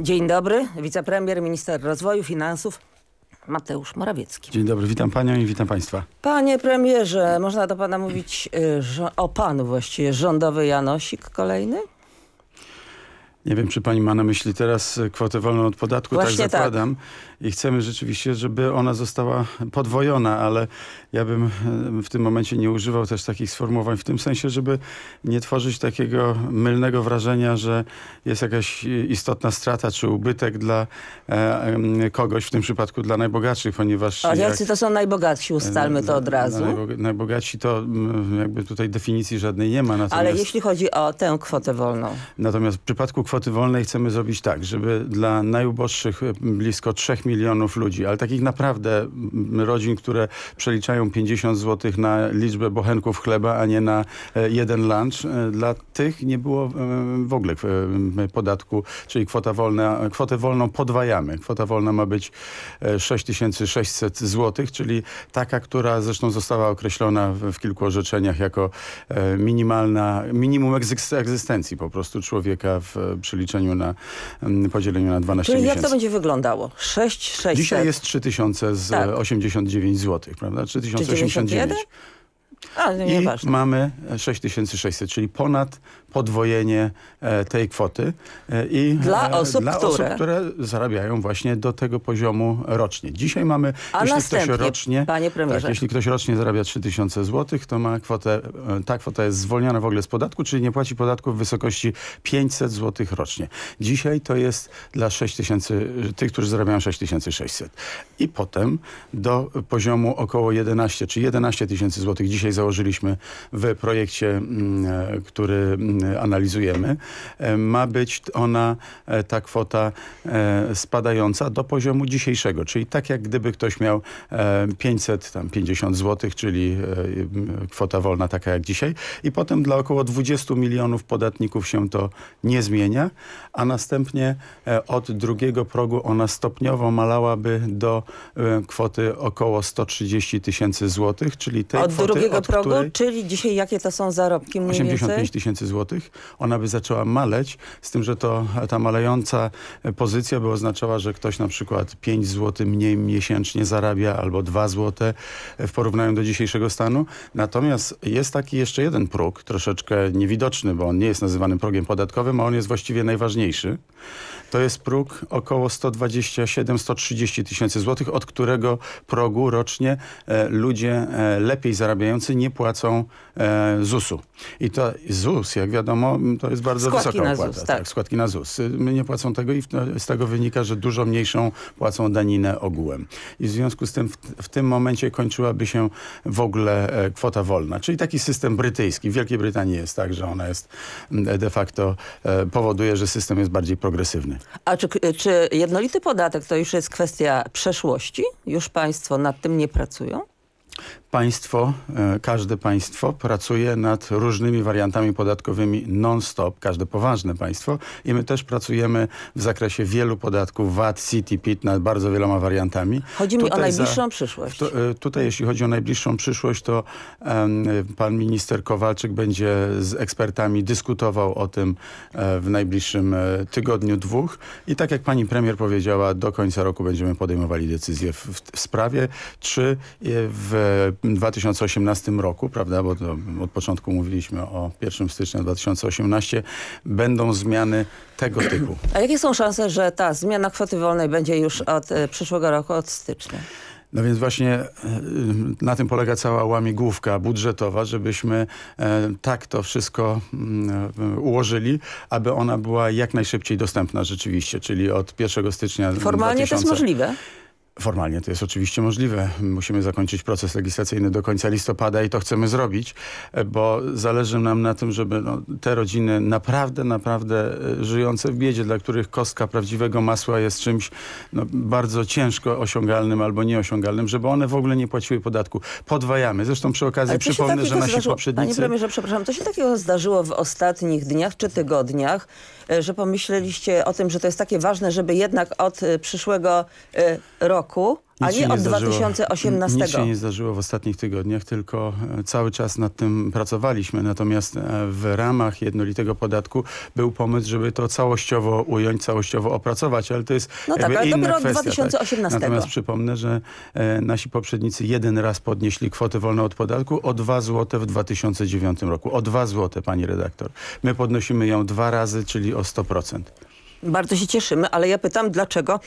Dzień dobry, wicepremier, minister rozwoju, finansów. Mateusz Morawiecki. Dzień dobry, witam panią i witam państwa. Panie premierze, można do pana mówić y, o panu właściwie, rządowy Janosik kolejny? Nie wiem, czy pani ma na myśli teraz y, kwotę wolną od podatku, tak Właśnie tak zakładam. Tak i chcemy rzeczywiście, żeby ona została podwojona, ale ja bym e, w tym momencie nie używał też takich sformułowań w tym sensie, żeby nie tworzyć takiego mylnego wrażenia, że jest jakaś istotna strata czy ubytek dla e, kogoś, w tym przypadku dla najbogatszych, ponieważ... A jacy jak, to są najbogatsi, ustalmy to e, od razu. najbogatsi to mm, jakby tutaj definicji żadnej nie ma. Ale jeśli chodzi o tę kwotę wolną. Natomiast w przypadku kwoty wolnej chcemy zrobić tak, żeby dla najuboższych blisko 3 milionów ludzi, ale takich naprawdę rodzin, które przeliczają 50 zł na liczbę bochenków chleba, a nie na e, jeden lunch, e, dla tych nie było e, w ogóle podatku, czyli kwota wolna, kwotę wolną podwajamy. Kwota wolna ma być 6600 zł, czyli taka, która zresztą została określona w kilku orzeczeniach jako minimalna, minimum egzystencji po prostu człowieka w przeliczeniu na, podzieleniu na 12 Czyli miesięcy. jak to będzie wyglądało? 6 3600. Dzisiaj jest 3089 z tak. zł, prawda? 3089. Ale no I nieważne. mamy 6600, czyli ponad podwojenie e, tej kwoty. E, I e, dla osób, dla osób które... które... zarabiają właśnie do tego poziomu rocznie. Dzisiaj mamy, A jeśli ktoś rocznie, panie tak, premierze. Tak, jeśli ktoś rocznie zarabia 3000 zł, to ma kwotę, ta kwota jest zwolniona w ogóle z podatku, czyli nie płaci podatku w wysokości 500 zł rocznie. Dzisiaj to jest dla 6000, tych, którzy zarabiają 6600. I potem do poziomu około 11 czy 11 tysięcy złotych dzisiaj założyliśmy w projekcie, mm, e, który mm, e, analizujemy, e, ma być ona, ta kwota spadająca do poziomu dzisiejszego, czyli tak jak gdyby ktoś miał 550 zł, czyli kwota wolna taka jak dzisiaj i potem dla około 20 milionów podatników się to nie zmienia, a następnie od drugiego progu ona stopniowo malałaby do kwoty około 130 tysięcy złotych, czyli tej od kwoty, tego progu, której... czyli dzisiaj jakie to są zarobki 85 tysięcy złotych. Ona by zaczęła maleć, z tym, że to ta malejąca pozycja by oznaczała, że ktoś na przykład 5 zł mniej miesięcznie zarabia albo 2 zł w porównaniu do dzisiejszego stanu. Natomiast jest taki jeszcze jeden próg, troszeczkę niewidoczny, bo on nie jest nazywany progiem podatkowym, a on jest właściwie najważniejszy. To jest próg około 127-130 tysięcy złotych, od którego progu rocznie e, ludzie e, lepiej zarabiający nie płacą e, ZUS-u. I to ZUS, jak wiadomo, to jest bardzo składki wysoka opłata. ZUS, tak. tak. składki na ZUS. My nie płacą tego i z tego wynika, że dużo mniejszą płacą daninę ogółem. I w związku z tym w, w tym momencie kończyłaby się w ogóle e, kwota wolna. Czyli taki system brytyjski. W Wielkiej Brytanii jest tak, że ona jest de facto e, powoduje, że system jest bardziej progresywny. A czy, czy jednolity podatek to już jest kwestia przeszłości? Już państwo nad tym nie pracują? Państwo, e, każde państwo pracuje nad różnymi wariantami podatkowymi non-stop, każde poważne państwo i my też pracujemy w zakresie wielu podatków VAT, City, PIT nad bardzo wieloma wariantami. Chodzi tutaj mi o najbliższą za, przyszłość. To, e, tutaj jeśli chodzi o najbliższą przyszłość, to um, pan minister Kowalczyk będzie z ekspertami dyskutował o tym um, w najbliższym um, tygodniu, dwóch i tak jak pani premier powiedziała, do końca roku będziemy podejmowali decyzję w, w, w sprawie, czy w 2018 roku, prawda, bo od początku mówiliśmy o 1 stycznia 2018, będą zmiany tego typu. A jakie są szanse, że ta zmiana kwoty wolnej będzie już od e, przyszłego roku, od stycznia? No więc właśnie e, na tym polega cała łamigłówka budżetowa, żebyśmy e, tak to wszystko mm, ułożyli, aby ona była jak najszybciej dostępna rzeczywiście, czyli od 1 stycznia Formalnie 2000. to jest możliwe? Formalnie to jest oczywiście możliwe. Musimy zakończyć proces legislacyjny do końca listopada i to chcemy zrobić, e, bo zależy nam na tym, żeby no, te rodziny naprawdę, naprawdę e, żyjące w biedzie, dla których kostka prawdziwego masła jest czymś no, bardzo ciężko osiągalnym albo nieosiągalnym, żeby one w ogóle nie płaciły podatku. Podwajamy. Zresztą przy okazji przypomnę, że nasi zdarzyło, poprzednicy... Panie premierze, przepraszam, to się takiego zdarzyło w ostatnich dniach czy tygodniach, e, że pomyśleliście o tym, że to jest takie ważne, żeby jednak od przyszłego roku roku, nic a nie, nie od zdarzyło. 2018. Nic się nie zdarzyło w ostatnich tygodniach, tylko e, cały czas nad tym pracowaliśmy. Natomiast e, w ramach jednolitego podatku był pomysł, żeby to całościowo ująć, całościowo opracować, ale to jest no tak, ale inna kwestia. 2018. Tak? Natomiast przypomnę, że e, nasi poprzednicy jeden raz podnieśli kwotę wolną od podatku o 2 złote w 2009 roku. O 2 złote, pani redaktor. My podnosimy ją dwa razy, czyli o 100%. Bardzo się cieszymy, ale ja pytam, dlaczego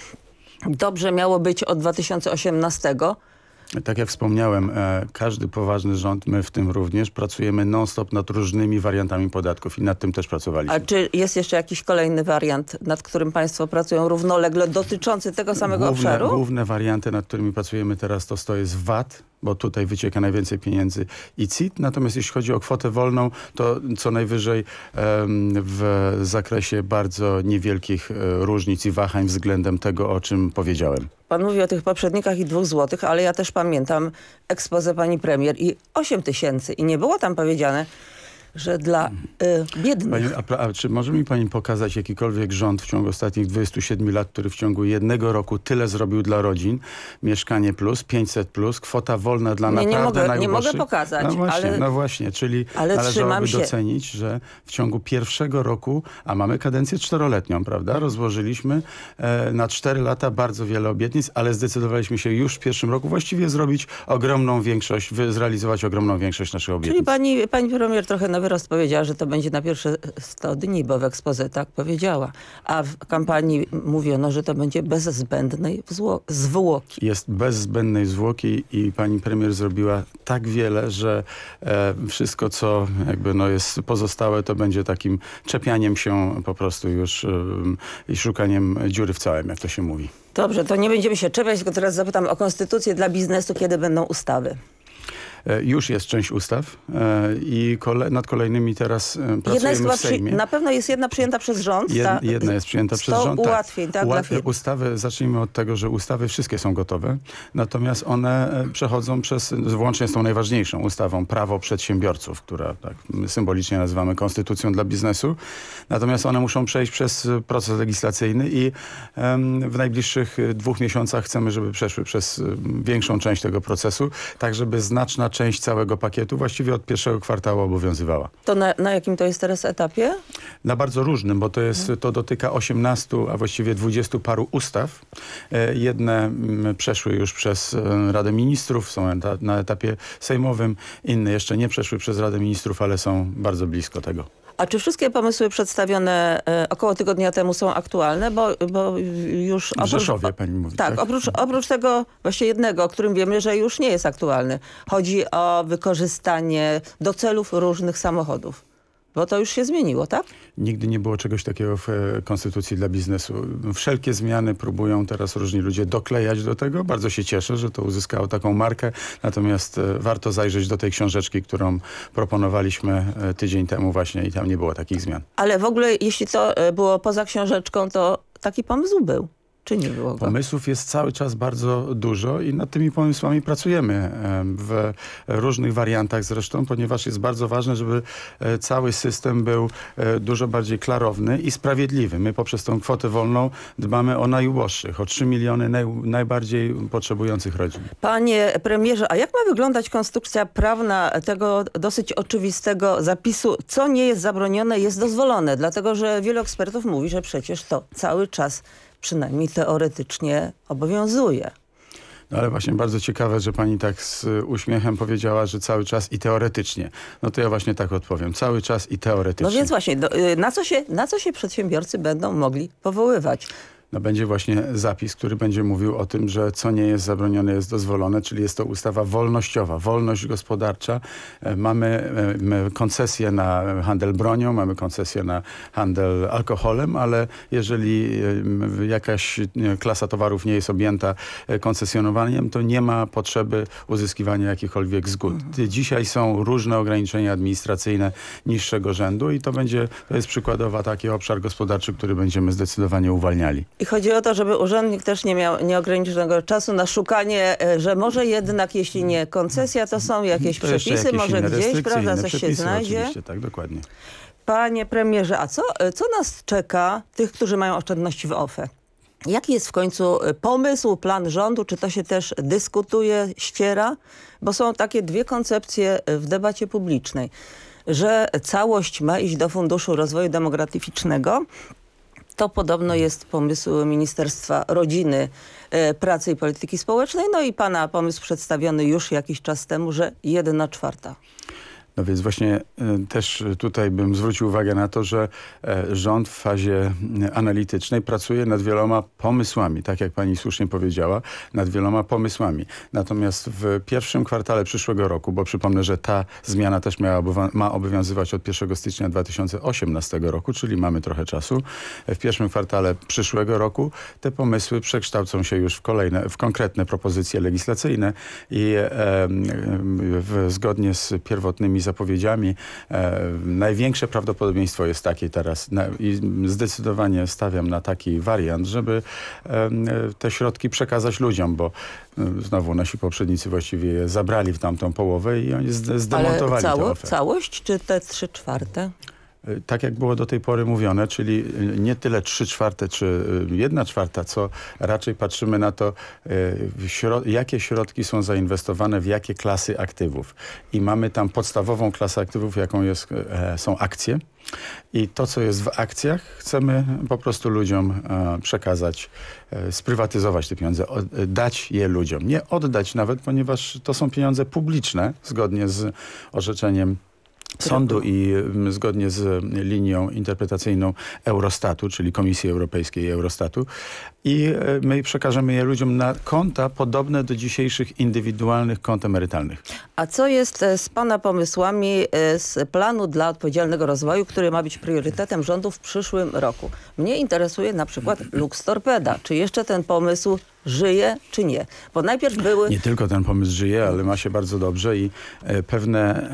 dobrze miało być od 2018. Tak jak wspomniałem, e, każdy poważny rząd, my w tym również, pracujemy non-stop nad różnymi wariantami podatków i nad tym też pracowaliśmy. A czy jest jeszcze jakiś kolejny wariant, nad którym państwo pracują równolegle, dotyczący tego samego główne, obszaru? Główne warianty, nad którymi pracujemy teraz, to, to jest VAT, bo tutaj wycieka najwięcej pieniędzy i CIT. Natomiast jeśli chodzi o kwotę wolną, to co najwyżej w zakresie bardzo niewielkich e, różnic i wahań względem tego, o czym powiedziałem. Pan mówi o tych poprzednikach i dwóch złotych, ale ja też pamiętam ekspozę pani premier i 8 tysięcy i nie było tam powiedziane, że dla mm. y, biednych... Pani, a, a, czy może mi pani pokazać jakikolwiek rząd w ciągu ostatnich 27 lat, który w ciągu jednego roku tyle zrobił dla rodzin? Mieszkanie plus, 500 plus, kwota wolna dla nie, naprawdę nie mogę, Nie mogę pokazać. No właśnie, ale, no właśnie czyli ale należałoby się. docenić, że w ciągu pierwszego roku, a mamy kadencję czteroletnią, prawda? Rozłożyliśmy e, na cztery lata bardzo wiele obietnic, ale zdecydowaliśmy się już w pierwszym roku właściwie zrobić ogromną większość, zrealizować ogromną większość naszych obietnic. Czyli pani, pani premier trochę nawet Ross powiedziała, że to będzie na pierwsze 100 dni, bo w ekspoze tak powiedziała. A w kampanii mówiono, że to będzie bez zbędnej zwłoki. Jest bez zbędnej zwłoki i pani premier zrobiła tak wiele, że e, wszystko, co jakby no jest pozostałe, to będzie takim czepianiem się po prostu już e, i szukaniem dziury w całym, jak to się mówi. Dobrze, to nie będziemy się czepiać, tylko teraz zapytam o konstytucję dla biznesu, kiedy będą ustawy. E, już jest część ustaw e, i kole nad kolejnymi teraz e, pracujemy jest w Sejmie. Na pewno jest jedna przyjęta przez rząd. Jed jedna jest przyjęta przez rząd. Tak. ułatwień tak, Ułatw Ustawy, zacznijmy od tego, że ustawy wszystkie są gotowe, natomiast one przechodzą przez, włącznie z tą najważniejszą ustawą, prawo przedsiębiorców, która tak symbolicznie nazywamy konstytucją dla biznesu. Natomiast one muszą przejść przez proces legislacyjny i w najbliższych dwóch miesiącach chcemy, żeby przeszły przez większą część tego procesu, tak żeby znaczna część część całego pakietu właściwie od pierwszego kwartału obowiązywała. To na, na jakim to jest teraz etapie? Na bardzo różnym, bo to, jest, to dotyka 18, a właściwie 20 paru ustaw. E, jedne mm, przeszły już przez e, Radę Ministrów, są na etapie sejmowym, inne jeszcze nie przeszły przez Radę Ministrów, ale są bardzo blisko tego. A czy wszystkie pomysły przedstawione e, około tygodnia temu są aktualne? Bo, bo już... Oprócz, Rzeszowie pani mówi. Tak, tak? Oprócz, oprócz tego właśnie jednego, o którym wiemy, że już nie jest aktualny. Chodzi o wykorzystanie do celów różnych samochodów. Bo to już się zmieniło, tak? Nigdy nie było czegoś takiego w e, konstytucji dla biznesu. No, wszelkie zmiany próbują teraz różni ludzie doklejać do tego. Bardzo się cieszę, że to uzyskało taką markę. Natomiast e, warto zajrzeć do tej książeczki, którą proponowaliśmy e, tydzień temu właśnie i tam nie było takich zmian. Ale w ogóle jeśli to było poza książeczką, to taki pomysł był. Czy nie było go? Pomysłów jest cały czas bardzo dużo i nad tymi pomysłami pracujemy w różnych wariantach zresztą, ponieważ jest bardzo ważne, żeby e, cały system był e, dużo bardziej klarowny i sprawiedliwy. My poprzez tą kwotę wolną dbamy o najuboższych, o 3 miliony naj, najbardziej potrzebujących rodzin. Panie premierze, a jak ma wyglądać konstrukcja prawna tego dosyć oczywistego zapisu, co nie jest zabronione, jest dozwolone? Dlatego, że wielu ekspertów mówi, że przecież to cały czas przynajmniej teoretycznie obowiązuje. No ale właśnie bardzo ciekawe, że pani tak z uśmiechem powiedziała, że cały czas i teoretycznie. No to ja właśnie tak odpowiem. Cały czas i teoretycznie. No więc właśnie, do, y, na, co się, na co się przedsiębiorcy będą mogli powoływać? no będzie właśnie zapis, który będzie mówił o tym, że co nie jest zabronione jest dozwolone, czyli jest to ustawa wolnościowa, wolność gospodarcza. E, e, mamy koncesję na handel bronią, mamy koncesję na handel alkoholem, ale jeżeli e, jakaś klasa towarów nie jest objęta koncesjonowaniem, to nie ma potrzeby uzyskiwania jakichkolwiek zgód. Mhm. Dzisiaj są różne ograniczenia administracyjne niższego rzędu i to będzie, to jest przykładowo taki obszar gospodarczy, który będziemy zdecydowanie uwalniali. I chodzi o to, żeby urzędnik też nie miał nieograniczonego czasu na szukanie, e, że może jednak, jeśli nie koncesja, to są jakieś to przepisy, jakieś może gdzieś, prawda, coś się znajdzie. tak, dokładnie. Panie premierze, a co, e, co nas czeka, tych, którzy mają oszczędności w OFE? Jaki jest w końcu e, pomysł, plan rządu? Czy to się też dyskutuje, ściera? Bo są takie dwie koncepcje w debacie publicznej, że całość ma iść do Funduszu Rozwoju Demograficznego, to podobno jest pomysł Ministerstwa Rodziny, e, Pracy i Polityki Społecznej, no i pana pomysł przedstawiony już jakiś czas temu, że jedna czwarta. No więc właśnie e, też tutaj bym zwrócił uwagę na to, że e, rząd w fazie analitycznej pracuje nad wieloma pomysłami, tak jak pani słusznie powiedziała, nad wieloma pomysłami. Natomiast w pierwszym kwartale przyszłego roku, bo przypomnę, że ta zmiana też miała, ma obowiązywać od 1 stycznia 2018 roku, czyli mamy trochę czasu, e, w pierwszym kwartale przyszłego roku te pomysły przekształcą się już w kolejne, w konkretne propozycje legislacyjne i e, w, zgodnie z pierwotnymi zasadami zapowiedziami. E, największe prawdopodobieństwo jest takie teraz i zdecydowanie stawiam na taki wariant, żeby e, te środki przekazać ludziom, bo e, znowu nasi poprzednicy właściwie je zabrali w tamtą połowę i oni zdemontowali Ale cało, tę ofertę. całość czy te trzy czwarte? Y, tak jak było do tej pory mówione, czyli y, nie tyle 3 czwarte czy 1 y, czwarta, co raczej patrzymy na to, jakie środki są zainwestowane w jakie klasy aktywów. I mamy tam podstawową klasę aktywów, jaką jest, e, są akcje. I to, co jest w akcjach, chcemy po prostu ludziom e, przekazać, e, sprywatyzować te pieniądze, dać je ludziom. Nie oddać nawet, ponieważ to są pieniądze publiczne, zgodnie z orzeczeniem sądu i mm, zgodnie z mm, linią interpretacyjną Eurostatu, czyli Komisji Europejskiej i Eurostatu i e, my przekażemy je ludziom na konta podobne do dzisiejszych indywidualnych kont emerytalnych. A co jest e, z Pana pomysłami e, z planu dla odpowiedzialnego rozwoju, który ma być priorytetem rządu w przyszłym roku? Mnie interesuje na przykład Lux Torpeda. Czy jeszcze ten pomysł żyje czy nie. Bo najpierw były... Nie tylko ten pomysł żyje, ale ma się bardzo dobrze i e, pewne,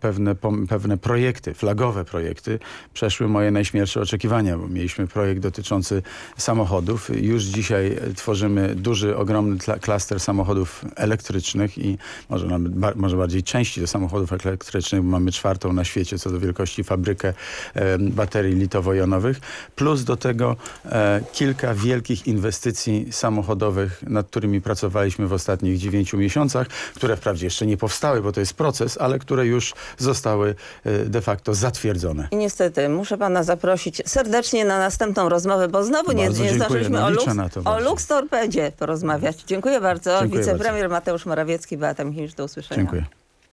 pewne, pewne projekty, flagowe projekty przeszły moje najśmielsze oczekiwania, bo mieliśmy projekt dotyczący samochodów. Już dzisiaj tworzymy duży, ogromny klaster samochodów elektrycznych i może, nawet ba może bardziej części do samochodów elektrycznych, bo mamy czwartą na świecie co do wielkości fabrykę e, baterii litowo-jonowych, plus do tego e, kilka wielkich inwestycji samochodowych rządowych, nad którymi pracowaliśmy w ostatnich dziewięciu miesiącach, które wprawdzie jeszcze nie powstały, bo to jest proces, ale które już zostały y, de facto zatwierdzone. I niestety muszę pana zaprosić serdecznie na następną rozmowę, bo znowu nie, nie zdążyliśmy no, o, Lux, o porozmawiać. Dziękuję bardzo. Dziękuję Wicepremier bardzo. Mateusz Morawiecki, Beata Michniewicz, do usłyszenia. Dziękuję.